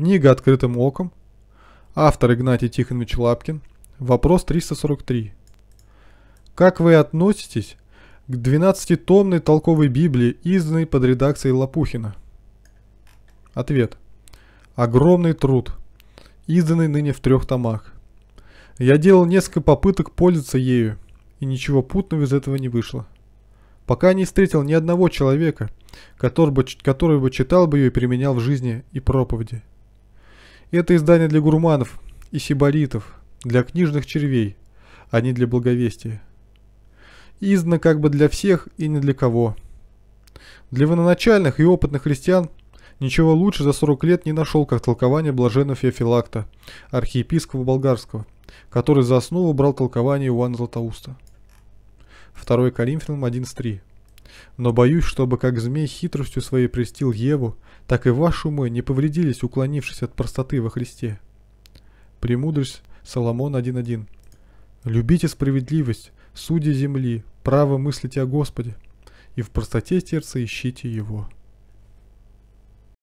Книга «Открытым оком». Автор Игнатий Тихонович Лапкин. Вопрос 343. Как вы относитесь к 12-томной толковой Библии, изданной под редакцией Лопухина? Ответ. Огромный труд, изданный ныне в трех томах. Я делал несколько попыток пользоваться ею, и ничего путного из этого не вышло. Пока не встретил ни одного человека, который бы, который бы читал бы ее и применял в жизни и проповеди – это издание для гурманов и сибаритов, для книжных червей, а не для благовестия. Издано как бы для всех и не для кого. Для военачальных и опытных христиан ничего лучше за 40 лет не нашел, как толкование блаженного Феофилакта, архиепископа болгарского, который за основу брал толкование Иоанна Златоуста. 2 Коринфянам 11.3 но боюсь, чтобы как змей хитростью своей престил Еву, так и ваши умы не повредились, уклонившись от простоты во Христе. Премудрость Соломон 1.1 «Любите справедливость, судьи земли, право мыслите о Господе, и в простоте сердца ищите Его».